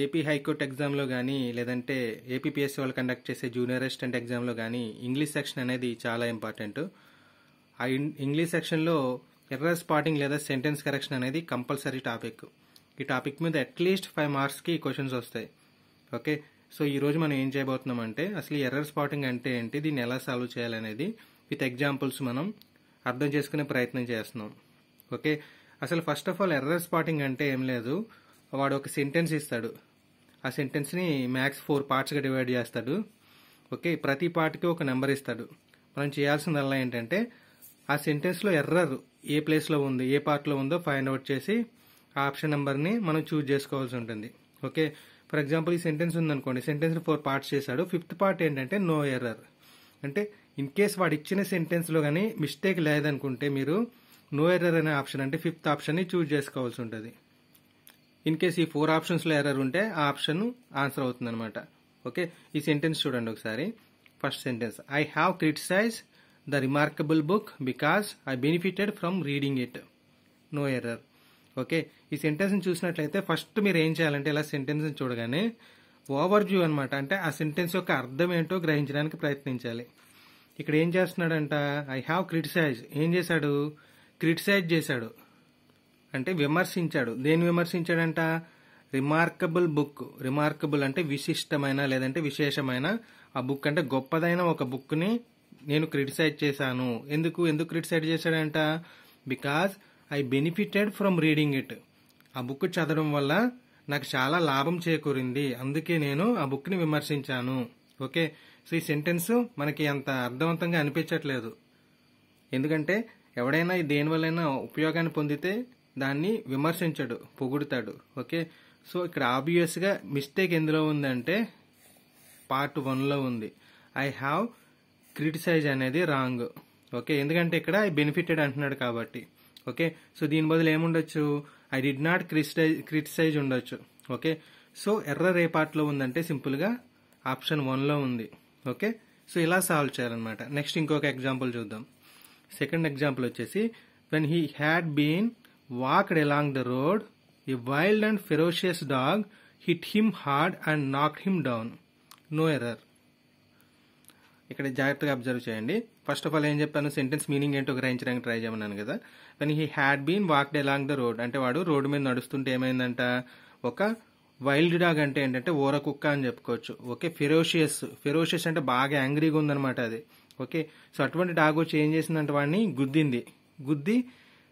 AP high court ఎగ్జామ్లో కానీ లేదంటే ఏపీపీఎస్సీ వాళ్ళు కండక్ట్ చేసే జూనియర్ అసిస్టెంట్ ఎగ్జామ్లో కానీ ఇంగ్లీష్ సెక్షన్ అనేది చాలా ఇంపార్టెంట్ ఆ ఇంగ్లీష్ సెక్షన్లో ఎర్ర స్పాటింగ్ లేదా సెంటెన్స్ కరెక్షన్ అనేది కంపల్సరీ టాపిక్ ఈ టాపిక్ మీద అట్లీస్ట్ ఫైవ్ మార్క్స్కి క్వశ్చన్స్ వస్తాయి ఓకే సో ఈరోజు మనం ఏం చేయబోతున్నాం అంటే అసలు ఎర్రర్ స్పాటింగ్ అంటే ఏంటి దీన్ని ఎలా సాల్వ్ చేయాలనేది విత్ ఎగ్జాంపుల్స్ మనం అర్థం చేసుకునే ప్రయత్నం చేస్తున్నాం ఓకే అసలు first of all error spotting అంటే ఏం లేదు వాడు ఒక సెంటెన్స్ ఇస్తాడు ఆ సెంటెన్స్ని మ్యాక్స్ ఫోర్ పార్ట్స్గా డివైడ్ చేస్తాడు ఓకే ప్రతి పార్ట్కి ఒక నెంబర్ ఇస్తాడు మనం చేయాల్సిందల్లా ఏంటంటే ఆ సెంటెన్స్లో ఎర్రర్ ఏ ప్లేస్లో ఉంది ఏ పార్ట్లో ఉందో ఫైండ్ అవుట్ చేసి ఆ ఆప్షన్ నెంబర్ని మనం చూజ్ చేసుకోవాల్సి ఉంటుంది ఓకే ఫర్ ఎగ్జాంపుల్ ఈ సెంటెన్స్ ఉందనుకోండి సెంటెన్స్ ఫోర్ పార్ట్స్ చేశాడు ఫిఫ్త్ పార్ట్ ఏంటంటే నో ఎర్రర్ అంటే ఇన్ కేస్ వాడు ఇచ్చిన సెంటెన్స్లో కానీ మిస్టేక్ లేదనుకుంటే మీరు నో ఎర్రర్ అనే ఆప్షన్ అంటే ఫిఫ్త్ ఆప్షన్ని చూజ్ చేసుకోవాల్సి ఉంటుంది ఇన్ కేస్ ఈ ఫోర్ ఆప్షన్స్లో ఎర్రర్ ఉంటే ఆ ఆప్షన్ ఆన్సర్ అనమాట ఓకే ఈ సెంటెన్స్ చూడండి ఒకసారి first sentence I have criticise the remarkable book because I benefited from reading it no error okay ఈ సెంటెన్స్ని చూసినట్లయితే ఫస్ట్ మీరు ఏం చేయాలంటే ఇలా సెంటెన్స్ని చూడగానే ఓవర్ వ్యూ అనమాట అంటే ఆ సెంటెన్స్ యొక్క అర్థం ఏంటో గ్రహించడానికి ప్రయత్నించాలి ఇక్కడ ఏం చేస్తున్నాడంట ఐ హ్యావ్ క్రిటిసైజ్ ఏం చేశాడు క్రిటిసైజ్ చేశాడు అంటే విమర్శించాడు దేని విమర్శించాడంట రిమార్కబుల్ బుక్ రిమార్కబుల్ అంటే విశిష్టమైన లేదంటే విశేషమైన ఆ బుక్ అంటే గొప్పదైన ఒక బుక్ని నేను క్రిటిసైజ్ చేశాను ఎందుకు ఎందుకు క్రిటిసైజ్ చేశాడంట because I benefited from reading it ఆ బుక్ చదవడం వల్ల నాకు చాలా లాభం చేకూరింది అందుకే నేను ఆ బుక్ని విమర్శించాను ఓకే సో ఈ సెంటెన్స్ మనకి అంత అర్థవంతంగా అనిపించట్లేదు ఎందుకంటే ఎవడైనా దేనివల్ల ఉపయోగాన్ని పొందితే దాన్ని విమర్శించడు పొగుడుతాడు ఓకే సో ఇక్కడ ఆబ్వియస్గా మిస్టేక్ ఎందులో ఉందంటే పార్ట్ వన్లో ఉంది ఐ హ్యావ్ క్రిటిసైజ్ అనేది రాంగ్ ఓకే ఎందుకంటే ఇక్కడ ఐ బెనిఫిటెడ్ అంటున్నాడు కాబట్టి ఓకే సో దీని బదులు ఏముండొచ్చు I did not criticise criticise ఉండొచ్చు ఓకే సో ఎర్ర ఏ పార్ట్లో ఉందంటే సింపుల్గా ఆప్షన్ వన్లో ఉంది ఓకే సో ఇలా సాల్వ్ చేయాలన్నమాట నెక్స్ట్ ఇంకొక ఎగ్జాంపుల్ చూద్దాం సెకండ్ ఎగ్జాంపుల్ వచ్చేసి when he had been walked along the road. A wild and ferocious dog hit him hard and knocked him down. No error. ఇక్కడ జాగ్రత్తగా అబ్జర్వ్ చేయండి ఫస్ట్ ఆఫ్ ఆల్ ఏం చెప్పాను sentence meaning ఏంటో గ్రహించడానికి try చేయమన్నాను కదా కానీ he had been walked along the road అంటే వాడు రోడ్డు మీద నడుస్తుంటే ఏమైందంట ఒక వైల్డ్ డాగ్ అంటే ఏంటంటే ఓర కుక్క అని చెప్పుకోవచ్చు ఓకే ఫెరోషియస్ ఫెరోషియస్ అంటే బాగా యాంగ్రీగా ఉందనమాట అది ఓకే సో అటువంటి డాగ్ వచ్చి ఏం చేసిందంటే వాడిని గుద్దింది గుద్ది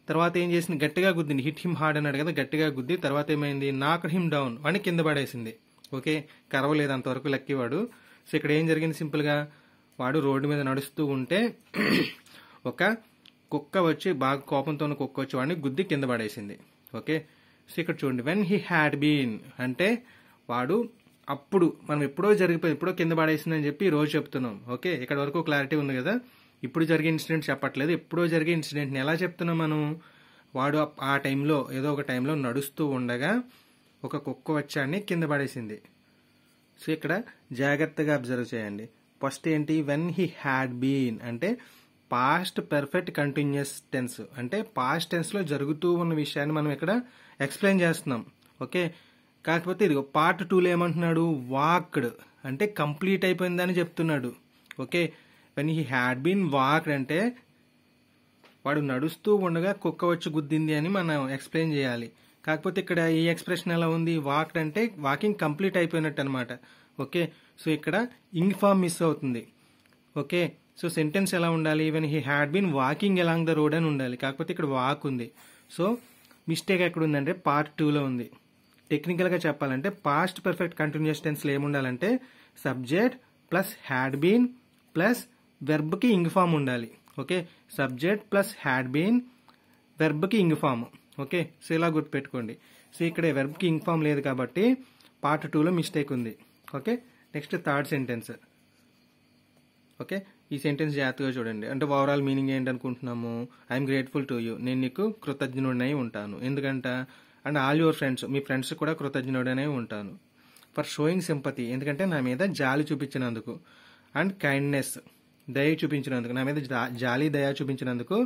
తర్వాత ఏం చేసింది గట్టిగా గుద్దింది హిట్ హిమ్ హార్డ్ అన్నాడు కదా గట్టిగా గుద్ది తర్వాత ఏమైంది నాక్ హిమ్ డౌన్ వాడిని కింద పడేసింది ఓకే కరవలేదు అంతవరకు వాడు సో ఇక్కడ ఏం జరిగింది సింపుల్గా వాడు రోడ్డు మీద నడుస్తూ ఉంటే ఒక కుక్క వచ్చి బాగా కోపంతో ఉన్న కుక్క వచ్చి వాడిని గుద్ది కింద పడేసింది ఓకే సో ఇక్కడ చూడండి వెన్ హీ హ్యాడ్ బీన్ అంటే వాడు అప్పుడు మనం ఎప్పుడో జరిగిపోయింది ఎప్పుడో కింద పడేసిందని చెప్పి రోజు చెప్తున్నాం ఓకే ఇక్కడ వరకు క్లారిటీ ఉంది కదా ఇప్పుడు జరిగే ఇన్సిడెంట్ చెప్పట్లేదు ఎప్పుడో జరిగే ఇన్సిడెంట్ని ఎలా చెప్తున్నాం మనం వాడు ఆ టైంలో ఏదో ఒక టైంలో నడుస్తూ ఉండగా ఒక కుక్క వచ్చాన్ని కింద పడేసింది సో ఇక్కడ జాగ్రత్తగా అబ్జర్వ్ చేయండి ఫస్ట్ ఏంటి వెన్ హీ హ్యాడ్ బీన్ అంటే పాస్ట్ పెర్ఫెక్ట్ కంటిన్యూస్ టెన్స్ అంటే పాస్ట్ టెన్స్లో జరుగుతూ ఉన్న విషయాన్ని మనం ఇక్కడ ఎక్స్ప్లెయిన్ చేస్తున్నాం ఓకే కాకపోతే ఇదిగో పార్ట్ టూలో ఏమంటున్నాడు వాక్డ్ అంటే కంప్లీట్ అయిపోయిందని చెప్తున్నాడు okay when he had been walk అంటే వాడు నడుస్తూ ఉండగా కుక్క వచ్చి గుద్దింది అని మనం ఎక్స్ప్లెయిన్ చేయాలి కాకపోతే ఇక్కడ ఈ ఎక్స్ప్రెషన్ ఎలా ఉంది వాక్ అంటే వాకింగ్ కంప్లీట్ అయిపోయినట్టు అనమాట ఓకే సో ఇక్కడ ఇన్ఫామ్ మిస్ అవుతుంది ఓకే సో సెంటెన్స్ ఎలా ఉండాలి even he had been walking along the road అని ఉండాలి కాకపోతే ఇక్కడ వాక్ ఉంది సో మిస్టేక్ ఎక్కడ ఉందంటే పార్ట్ టూలో ఉంది టెక్నికల్గా చెప్పాలంటే పాస్ట్ పర్ఫెక్ట్ కంటిన్యూస్ టెన్స్లో ఏముండాలంటే subject plus had been plus వెర్బ్కి ఇంగ్ ఫామ్ ఉండాలి okay subject plus had been వెర్బ్కి ఇంగ్ ఫామ్ ఓకే సో ఇలా గుర్తుపెట్టుకోండి సో ఇక్కడ వెర్బ్కి ఇంగ్ ఫామ్ లేదు కాబట్టి పార్ట్ టూలో మిస్టేక్ ఉంది okay next third sentence okay ఈ సెంటెన్స్ జాగ్రత్తగా చూడండి అంటే ఓవరాల్ మీనింగ్ ఏంటి అనుకుంటున్నాము ఐఎమ్ గ్రేట్ఫుల్ టు యూ నేను నీకు కృతజ్ఞుడినై ఉంటాను ఎందుకంట అండ్ ఆల్ యువర్ ఫ్రెండ్స్ మీ ఫ్రెండ్స్ కూడా కృతజ్ఞుడనే ఉంటాను ఫర్ షోయింగ్ సింపతి ఎందుకంటే నా మీద జాలి చూపించినందుకు అండ్ కైండ్నెస్ దయ చూపించినందుకు నా మీద జాలి దయ చూపించినందుకు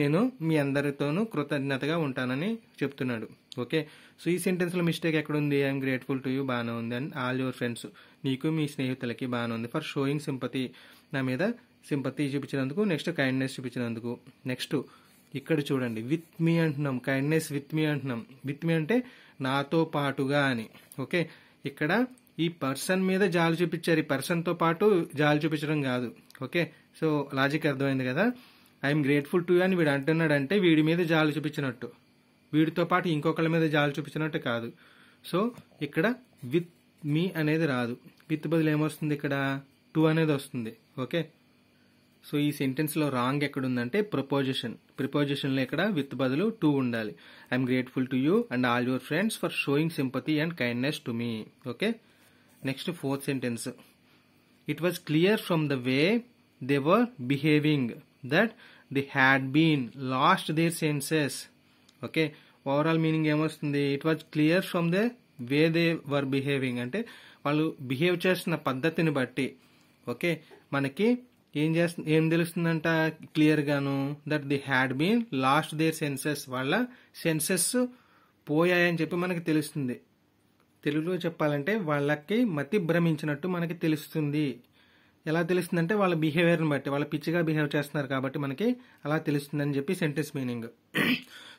నేను మీ అందరితోనూ కృతజ్ఞతగా ఉంటానని చెప్తున్నాడు ఓకే సో ఈ సెంటెన్స్లో మిస్టేక్ ఎక్కడుంది ఐఎమ్ గ్రేట్ఫుల్ టు యూ బాగానే ఉంది అండ్ ఆల్ యువర్ ఫ్రెండ్స్ నీకు మీ స్నేహితులకి బాగానే ఉంది ఫర్ షోయింగ్ సింపతి నా మీద సింపతి చూపించినందుకు నెక్స్ట్ కైండ్నెస్ చూపించినందుకు నెక్స్ట్ ఇక్కడ చూడండి విత్ మీ అంటున్నాం కైండ్నెస్ విత్ మీ అంటున్నాం విత్ మీ అంటే నాతో పాటుగా అని ఓకే ఇక్కడ ఈ పర్సన్ మీద జాలు చూపించారు ఈ పర్సన్తో పాటు జాలు చూపించడం కాదు ఓకే సో లాజిక్ అర్థమైంది కదా ఐఎమ్ గ్రేట్ఫుల్ టు అని వీడు అంటున్నాడంటే వీడి మీద జాలు చూపించినట్టు వీడితో పాటు ఇంకొకళ్ళ మీద జాలు చూపించినట్టు కాదు సో ఇక్కడ విత్ మీ అనేది రాదు విత్ బదులు ఏమొస్తుంది ఇక్కడ టు అనేది వస్తుంది ఓకే సో ఈ సెంటెన్స్లో రాంగ్ ఎక్కడుందంటే ప్రపోజిషన్ ప్రిపోజిషన్లో ఇక్కడ విత్ బదులు టూ ఉండాలి I'm grateful to you and all your friends for showing sympathy and kindness to me okay next fourth sentence it was clear from the way they were behaving that the had been lost their senses okay overall meaning ఏమొస్తుంది it was clear from the way they were behaving అంటే వాళ్ళు behave చేస్తున్న పద్ధతిని బట్టి okay మనకి ఏం చేస్తు ఏం తెలుస్తుందంట క్లియర్గాను that the had been lost their senses వాళ్ళ సెన్సెస్ పోయాయని చెప్పి మనకి తెలుస్తుంది తెలుగులో చెప్పాలంటే వాళ్ళకి మతి భ్రమించినట్టు మనకి తెలుస్తుంది ఎలా తెలుస్తుంది అంటే వాళ్ళ బిహేవియర్ని బట్టి వాళ్ళ పిచ్చిగా బిహేవ్ చేస్తున్నారు కాబట్టి మనకి అలా తెలుస్తుంది అని చెప్పి సెంటెన్స్ మీనింగ్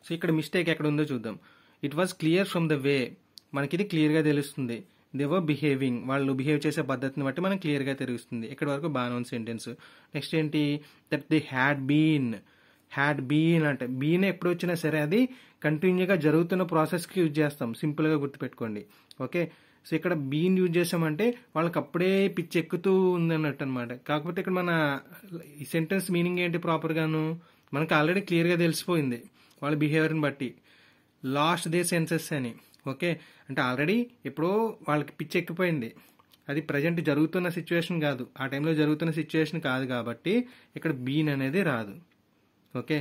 సో ఇక్కడ మిస్టేక్ ఎక్కడ ఉందో చూద్దాం it was clear from the way మనకి ఇది క్లియర్గా తెలుస్తుంది దేవర్ బిహేవింగ్ వాళ్ళు బిహేవ్ చేసే పద్ధతిని బట్టి మనం క్లియర్గా తెలుస్తుంది ఇక్కడ వరకు బాగానే ఉంది సెంటెన్స్ నెక్స్ట్ ఏంటి that the had been had been అంటే బీన్ ఎప్పుడు వచ్చినా సరే అది కంటిన్యూగా జరుగుతున్న ప్రాసెస్కి యూజ్ చేస్తాం సింపుల్గా గుర్తుపెట్టుకోండి ఓకే సో ఇక్కడ బీన్ యూజ్ చేసామంటే వాళ్ళకి అప్పుడే పిచ్ ఎక్కుతూ ఉంది అన్నట్టు అనమాట కాకపోతే ఇక్కడ మన సెంటెన్స్ మీనింగ్ ఏంటి ప్రాపర్గాను మనకు ఆల్రెడీ క్లియర్గా తెలిసిపోయింది వాళ్ళ బిహేవియర్ని బట్టి లాస్ట్ దే సెన్సెస్ అని ఓకే అంటే ఆల్రెడీ ఎప్పుడో వాళ్ళకి పిచ్ ఎక్కిపోయింది అది ప్రజెంట్ జరుగుతున్న సిచ్యువేషన్ కాదు ఆ టైంలో జరుగుతున్న సిచ్యువేషన్ కాదు కాబట్టి ఇక్కడ బీన్ అనేది రాదు ఓకే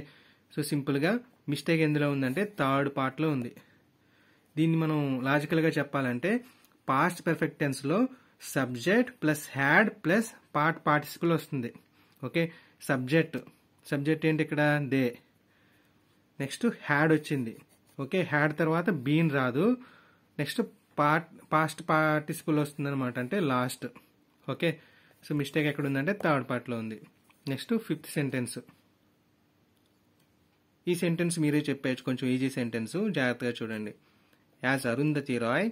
సో సింపుల్గా మిస్టేక్ ఎందులో ఉందంటే థర్డ్ పార్ట్లో ఉంది దీన్ని మనం లాజికల్గా చెప్పాలంటే పాస్ట్ పెర్ఫెక్ట్ టెన్స్లో subject plus had plus part participle వస్తుంది ఓకే సబ్జెక్ట్ సబ్జెక్ట్ ఏంటి ఇక్కడ దే నెక్స్ట్ హ్యాడ్ వచ్చింది ఓకే హ్యాడ్ తర్వాత బీన్ రాదు నెక్స్ట్ పార్ట్ పాస్ట్ పార్టిసిపల్ వస్తుంది అనమాట అంటే లాస్ట్ ఓకే సో మిస్టేక్ ఎక్కడ ఉందంటే థర్డ్ పార్ట్లో ఉంది నెక్స్ట్ ఫిఫ్త్ సెంటెన్స్ ఈ సెంటెన్స్ మీరే చెప్పేయచ్చు కొంచెం ఈజీ సెంటెన్స్ జాగ్రత్తగా చూడండి As Arundhati Roy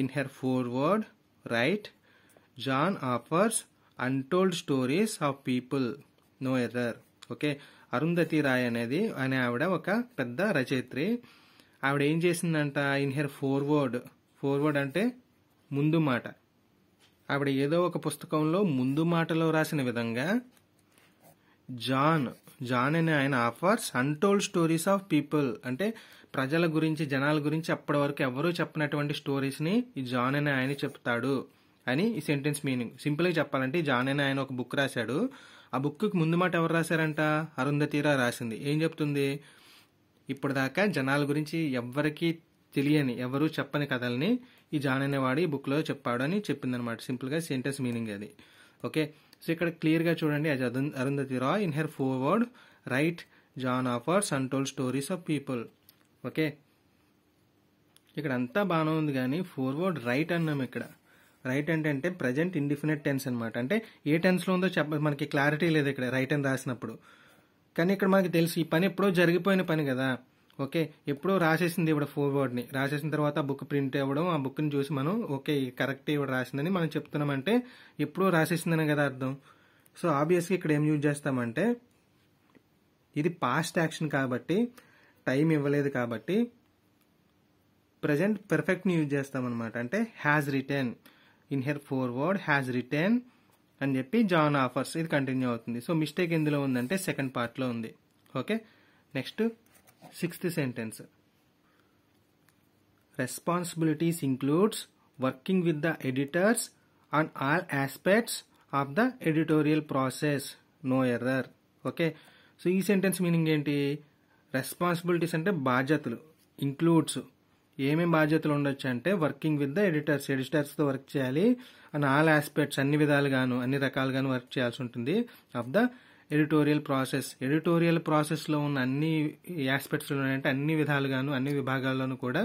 in her foreword write John offers untold stories of people no error okay Arundhati Roy అనేది అనే ఆవిడ ఒక పెద్ద రచయిత్రి ఆవిడ ఏం చేసిందంట ఇన్ హెర్ ఫోర్వర్డ్ ఫోర్వర్డ్ అంటే ముందు మాట ఆవిడ ఏదో ఒక పుస్తకంలో ముందు మాటలో రాసిన విధంగా జాన్ జాన్ అనే ఆయన offers untold stories of people అంటే ప్రజల గురించి జనాల గురించి అప్పటి వరకు ఎవరూ చెప్పినటువంటి స్టోరీస్ని ఈ జాన్ అనే ఆయన చెప్తాడు అని ఈ సెంటెన్స్ మీనింగ్ సింపుల్గా చెప్పాలంటే జాన్ అనే ఆయన ఒక బుక్ రాశాడు ఆ బుక్కి ముందు మాట ఎవరు రాశారంట అరుంధతీరా రాసింది ఏం చెప్తుంది ఇప్పుడు దాకా జనాల గురించి ఎవరికీ తెలియని ఎవరూ చెప్పని కథల్ని ఈ జాన్ అనేవాడు ఈ బుక్లో చెప్పాడు అని చెప్పిందనమాట సింపుల్గా సెంటెన్స్ మీనింగ్ అది ఓకే సో ఇక్కడ క్లియర్గా చూడండి అది అరుంధతి రా in her foreword write John untold stories of people okay ఇక్కడ అంతా బాగానే ఉంది కానీ ఫోర్వర్డ్ రైట్ అన్నాం ఇక్కడ రైట్ అంటే అంటే ప్రజెంట్ ఇండిఫినిట్ టెన్స్ అనమాట అంటే ఏ టెన్స్లో ఉందో చెప్ప మనకి క్లారిటీ లేదు ఇక్కడ రైట్ అని రాసినప్పుడు కానీ ఇక్కడ మనకి తెలుసు ఈ పని ఎప్పుడో జరిగిపోయిన పని కదా ఓకే ఎప్పుడో రాసేసింది ఇవిడ ఫోర్వర్డ్ని రాసేసిన తర్వాత బుక్ ప్రింట్ అవ్వడం ఆ బుక్ని చూసి మనం ఓకే కరెక్ట్ ఇవిడ రాసిందని మనం చెప్తున్నామంటే ఎప్పుడో రాసేసిందని కదా అర్థం సో ఆబ్వియస్గా ఇక్కడ ఏం యూజ్ చేస్తామంటే ఇది పాస్ట్ యాక్షన్ కాబట్టి టైం ఇవ్వలేదు కాబట్టి ప్రజెంట్ పెర్ఫెక్ట్ని యూజ్ చేస్తామన్నమాట అంటే has return in her foreword has return అని చెప్పి జాన్ ఆఫర్స్ ఇది కంటిన్యూ అవుతుంది సో మిస్టేక్ ఎందులో ఉందంటే సెకండ్ పార్ట్లో ఉంది okay next sixth sentence responsibilities includes working with the editors on all aspects of the editorial process no error okay so ఈ sentence meaning ఏంటి రెస్పాన్సిబిలిటీస్ అంటే బాధ్యతలు ఇంక్లూడ్స్ ఏమేమి బాధ్యతలు ఉండొచ్చు అంటే వర్కింగ్ విత్ ద ఎడిటర్స్ ఎడిటర్స్తో వర్క్ చేయాలి అండ్ ఆల్ ఆస్పెక్ట్స్ అన్ని విధాలుగాను అన్ని రకాలుగాను వర్క్ చేయాల్సి ఉంటుంది of the editorial process editorial ప్రాసెస్లో ఉన్న అన్ని ఆస్పెక్ట్స్ అంటే అన్ని విధాలుగాను అన్ని విభాగాల్లోనూ కూడా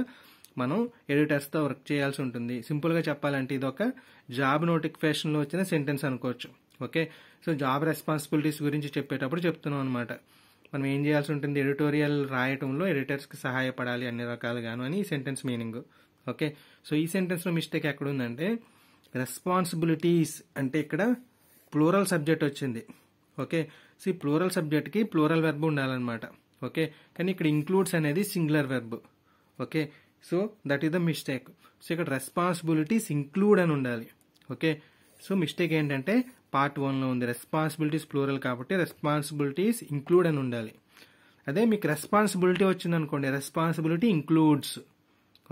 మనం ఎడిటర్స్తో వర్క్ చేయాల్సి ఉంటుంది సింపుల్గా చెప్పాలంటే ఇది ఒక జాబ్ నోటిఫికేషన్లో వచ్చిన సెంటెన్స్ అనుకోవచ్చు ఓకే సో జాబ్ రెస్పాన్సిబిలిటీస్ గురించి చెప్పేటప్పుడు చెప్తున్నాం అనమాట మనం ఏం చేయాల్సి ఉంటుంది ఎడిటోరియల్ రాయటంలో ఎడిటర్స్కి సహాయపడాలి అన్ని రకాలుగాను అని ఈ సెంటెన్స్ మీనింగ్ ఓకే సో ఈ సెంటెన్స్లో మిస్టేక్ ఎక్కడ ఉందంటే రెస్పాన్సిబిలిటీస్ అంటే ఇక్కడ ప్లూరల్ సబ్జెక్ట్ వచ్చింది ఓకే సో ఈ ప్లూరల్ సబ్జెక్ట్కి ప్లూరల్ వెర్బ్ ఉండాలన్నమాట ఓకే కానీ ఇక్కడ ఇంక్లూడ్స్ అనేది singular verb okay so that is the mistake so ఇక్కడ రెస్పాన్సిబిలిటీస్ ఇంక్లూడ్ అని ఉండాలి ఓకే సో మిస్టేక్ ఏంటంటే పార్ట్ వన్లో ఉంది రెస్పాన్సిబిలిటీస్ ప్లూరల్ కాబట్టి రెస్పాన్సిబిలిటీస్ ఇంక్లూడ్ అని ఉండాలి అదే మీకు రెస్పాన్సిబిలిటీ వచ్చిందనుకోండి రెస్పాన్సిబిలిటీ ఇంక్లూడ్స్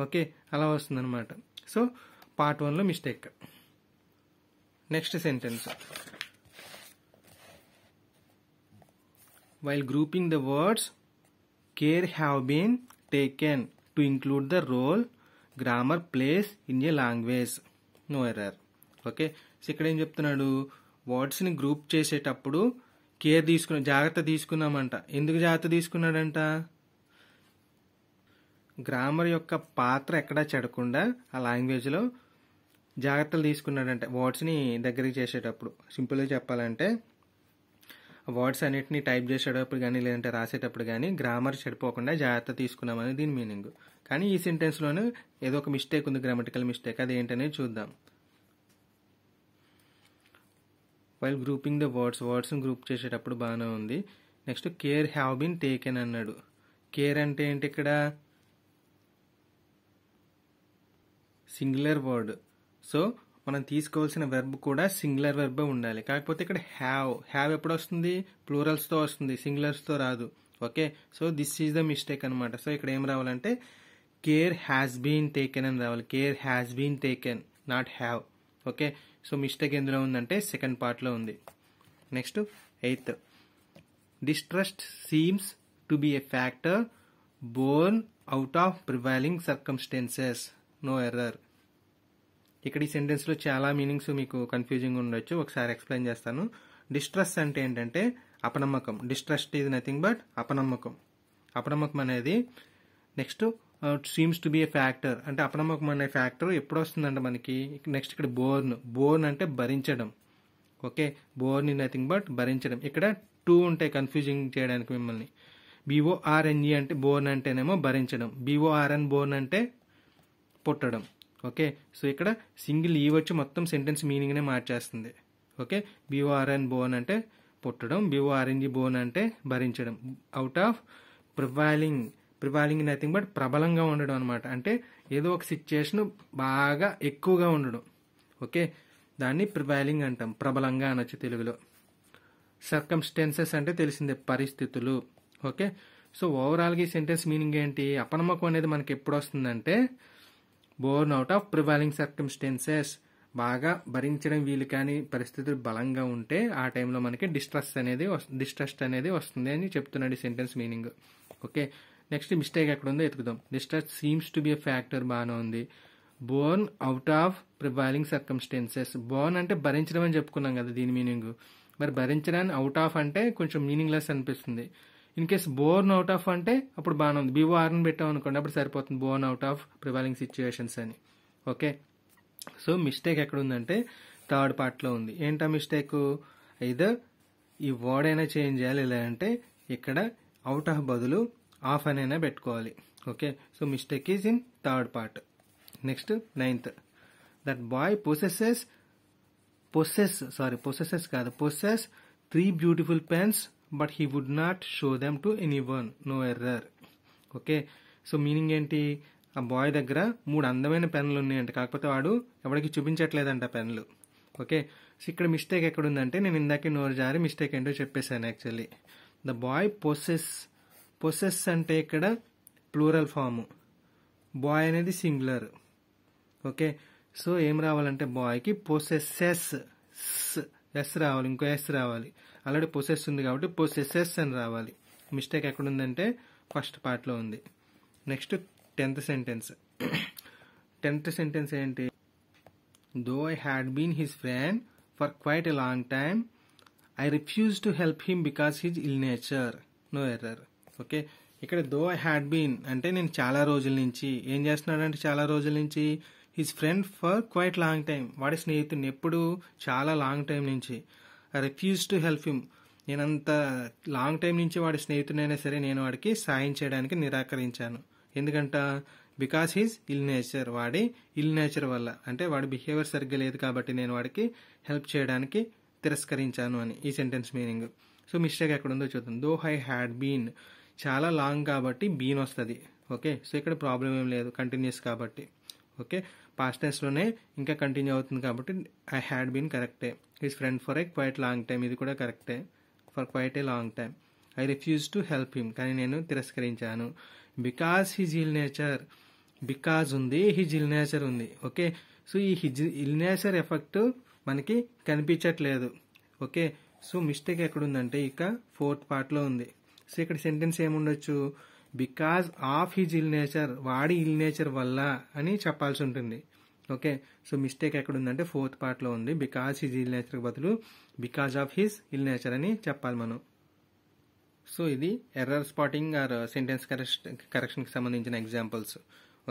ఓకే అలా వస్తుందన్నమాట సో పార్ట్ వన్లో mistake next sentence while grouping the words care have been taken to include the role grammar plays in a language no error okay so ఇక్కడ ఏం చెప్తున్నాడు వర్డ్స్ని గ్రూప్ చేసేటప్పుడు care తీసుకున్న జాగ్రత్త తీసుకున్నామంట ఎందుకు జాగ్రత్త తీసుకున్నాడంట గ్రామర్ యొక్క పాత్ర ఎక్కడా చెడకుండా ఆ లాంగ్వేజ్లో జాగ్రత్తలు తీసుకున్నాడంటే వర్డ్స్ని దగ్గరికి చేసేటప్పుడు సింపుల్గా చెప్పాలంటే వర్డ్స్ అన్నిటిని టైప్ చేసేటప్పుడు కానీ లేదంటే రాసేటప్పుడు కానీ గ్రామర్ చెడిపోకుండా జాగ్రత్త తీసుకున్నామని దీని మీనింగ్ కానీ ఈ సెంటెన్స్లోనే ఏదో ఒక మిస్టేక్ ఉంది గ్రామటికల్ మిస్టేక్ అది ఏంటనేది చూద్దాం వైల్ గ్రూపింగ్ ద వర్డ్స్ వర్డ్స్ని గ్రూప్ చేసేటప్పుడు బాగానే ఉంది next care have been taken అన్నాడు కేర్ అంటే ఏంటి ఇక్కడ సింగులర్ వర్డ్ సో మనం తీసుకోవాల్సిన వెర్బ్ కూడా సింగులర్ వెర్బే ఉండాలి కాకపోతే ఇక్కడ హ్యావ్ హ్యావ్ ఎప్పుడు వస్తుంది ప్లూరల్స్తో వస్తుంది సింగులర్స్తో రాదు okay so this is the mistake అనమాట సో ఇక్కడ ఏం రావాలంటే కేర్ హ్యాస్ బీన్ టేకెన్ అని రావాలి care has been taken not have okay so mistake ఎందులో ఉందంటే సెకండ్ పార్ట్లో ఉంది next eighth distrust seems to be a factor borne out of prevailing circumstances no error ఇక్కడ ఈ సెంటెన్స్లో చాలా మీనింగ్స్ మీకు కన్ఫ్యూజింగ్ ఉండొచ్చు ఒకసారి ఎక్స్ప్లెయిన్ చేస్తాను డిస్ట్రస్ట్ అంటే ఏంటంటే అపనమ్మకం డిస్ట్రస్ట్ ఈజ్ నథింగ్ బట్ అపనమ్మకం అపనమ్మకం అనేది next seems to be a factor అంటే అపనమ్మకం అనే ఫ్యాక్టర్ ఎప్పుడు వస్తుందంట మనకి నెక్స్ట్ ఇక్కడ బోర్న్ బోర్న్ అంటే భరించడం okay borne in nothing but భరించడం ఇక్కడ టూ ఉంటాయి కన్ఫ్యూజింగ్ చేయడానికి మిమ్మల్ని బీఓఆర్ఎన్ఈ e అంటే బోర్న్ అంటేనేమో భరించడం బిఓఆర్ఎన్ బోర్న్ అంటే పుట్టడం ఓకే సో ఇక్కడ సింగిల్ ఈ e వచ్చి మొత్తం సెంటెన్స్ మీనింగ్నే మార్చేస్తుంది ఓకే బిఓఆర్ఎన్ బోర్న్ అంటే పుట్టడం బీఓఆర్ఎన్జీ బోర్న్ e అంటే భరించడం out of prevailing prevailing nothing but ప్రబలంగా ఉండడం అనమాట అంటే ఏదో ఒక సిచ్యుయేషన్ బాగా ఎక్కువగా ఉండడం ఓకే దాన్ని ప్రివైలింగ్ అంటాం ప్రబలంగా అనొచ్చు తెలుగులో సర్కమ్స్టెన్సెస్ అంటే తెలిసిందే పరిస్థితులు ఓకే సో ఓవరాల్గా ఈ సెంటెన్స్ మీనింగ్ ఏంటి అపనమ్మకం అనేది మనకి ఎప్పుడు వస్తుందంటే borne out of prevailing circumstances బాగా భరించడం వీలు కాని పరిస్థితులు బలంగా ఉంటే ఆ టైంలో మనకి డిస్ట్రెస్ అనేది డిస్ట్రెస్ట్ అనేది వస్తుంది అని చెప్తున్నాడు ఈ sentence meaning okay next mistake ఎక్కడ ఉందో ఎతుకుదాం distress seems to be a factor బాగానే ఉంది borne out of prevailing circumstances borne అంటే భరించడం అని చెప్పుకున్నాం కదా దీని మీనింగ్ మరి భరించడాన్ని అవుట్ ఆఫ్ అంటే కొంచెం మీనింగ్ లెస్ అనిపిస్తుంది in case borne out of అంటే అప్పుడు బాగానే ఉంది బీఓఆర్ని పెట్టాం అనుకోండి అప్పుడు సరిపోతుంది borne out of prevailing situations అని ఓకే సో మిస్టేక్ ఎక్కడ ఉందంటే థర్డ్ పార్ట్లో ఉంది ఏంటా మిస్టేక్ ఇదర్ ఈ వర్డ్ అయినా చేంజ్ చేయాలి అంటే ఇక్కడ అవుట్ ఆఫ్ బదులు ఆఫ్ అనైనా పెట్టుకోవాలి okay so mistake is in third part next ninth that boy possesses possess sorry possesses కాదు possess three beautiful pens but he would not show them to anyone no error okay so meaning ఏంటి ఆ bye దగ్గర మూడు అందమైన పెన్లు ఉన్నాయంట కాకపోతే వాడు ఎవరికి చూపించట్లేదంట పెన్లు ఓకే సో ఇక్కడ మిస్టేక్ ఎక్కడుందంటే నేను ఇందాకే నోరు జారి మిస్టేక్ ఏంటో చెప్పేశాను actually the boy possess possess అంటే ఇక్కడ ప్లూరల్ ఫామ్ బాయ్ అనేది సింగులర్ ఓకే సో ఏం రావాలంటే బాయ్కి పొసెసెస్ ఎస్ రావాలి ఇంకో ఎస్ రావాలి ఆల్రెడీ పొసెస్ ఉంది కాబట్టి పొసెసెస్ అని రావాలి మిస్టేక్ ఎక్కడ ఉందంటే ఫస్ట్ పార్ట్లో ఉంది next tenth sentence tenth sentence ఏంటి though I had been his friend for quite a long time I refuse to help him because his ill nature no error okay ఇక్కడ though I had been అంటే నేను చాలా రోజుల నుంచి ఏం చేస్తున్నాడంటే చాలా రోజుల నుంచి his friend for quite long time వాడి స్నేహితుడిని ఎప్పుడు చాలా లాంగ్ టైం నుంచి I refuse to help him నేనంత లాంగ్ టైం నుంచి వాడి స్నేహితుడైనా సరే నేను వాడికి సాయం చేయడానికి నిరాకరించాను ఎందుకంట బికాస్ హీస్ ఇల్ నేచర్ వాడి ఇల్ నేచర్ వల్ల అంటే వాడి బిహేవియర్ సరిగ్గా లేదు కాబట్టి నేను వాడికి హెల్ప్ చేయడానికి తిరస్కరించాను అని ఈ సెంటెన్స్ మీనింగ్ సో మిస్టేక్ ఎక్కడ ఉందో చూద్దాం దో హై హ్యాడ్ బీన్ చాలా లాంగ్ కాబట్టి బీన్ వస్తుంది ఓకే సో ఇక్కడ ప్రాబ్లం ఏం లేదు కంటిన్యూస్ కాబట్టి ఓకే పాస్ట్ టెస్ట్లోనే ఇంకా కంటిన్యూ అవుతుంది కాబట్టి ఐ హ్యాడ్ బీన్ కరెక్టే his friend for a quite long time ఇది కూడా కరెక్టే for quite a long time I refuse to help him కానీ నేను తిరస్కరించాను because his ill nature because ఉంది హిజ్ ఇల్ నేచర్ ఉంది ఓకే సో ఈ హిజ్ ఇల్ నేచర్ ఎఫెక్ట్ మనకి కనిపించట్లేదు ఓకే సో మిస్టేక్ ఎక్కడుందంటే ఇక ఫోర్త్ పార్ట్లో ఉంది సో ఇక్కడ సెంటెన్స్ ఏముండొచ్చు because of his ill nature వాడి ఇల్ నేచర్ వల్ల అని చెప్పాల్సి ఉంటుంది ఓకే సో మిస్టేక్ ఎక్కడ ఉందంటే ఫోర్త్ పార్ట్లో ఉంది బికాజ్ హిజ్ ఇల్ నేచర్ బదులు because of his ill nature అని చెప్పాలి మనం సో ఇది error spotting or sentence correction కరెక్షన్కి సంబంధించిన ఎగ్జాంపుల్స్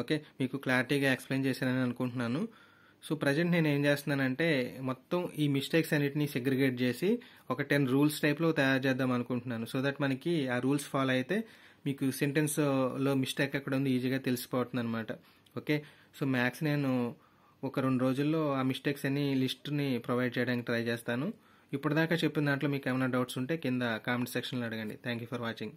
ఓకే మీకు క్లారిటీగా ఎక్స్ప్లెయిన్ చేశానని అనుకుంటున్నాను సో ప్రజెంట్ నేను ఏం చేస్తున్నానంటే మొత్తం ఈ మిస్టేక్స్ అన్నిటిని సెగ్రిగేట్ చేసి ఒక టెన్ రూల్స్ టైప్లో తయారు చేద్దాం అనుకుంటున్నాను సో దట్ మనకి ఆ రూల్స్ ఫాలో అయితే మీకు సెంటెన్స్లో మిస్టేక్ ఎక్కడ ఉంది ఈజీగా తెలిసిపోతుంది అనమాట ఓకే సో మ్యాథ్స్ నేను ఒక రెండు రోజుల్లో ఆ మిస్టేక్స్ అన్ని లిస్ట్ని ప్రొవైడ్ చేయడానికి ట్రై చేస్తాను ఇప్పటిదాకా చెప్పిన దాంట్లో మీకు ఏమైనా డౌట్స్ ఉంటే కింద కామెంట్ సెక్షన్లో అడగండి థ్యాంక్ యూ ఫర్ వాచింగ్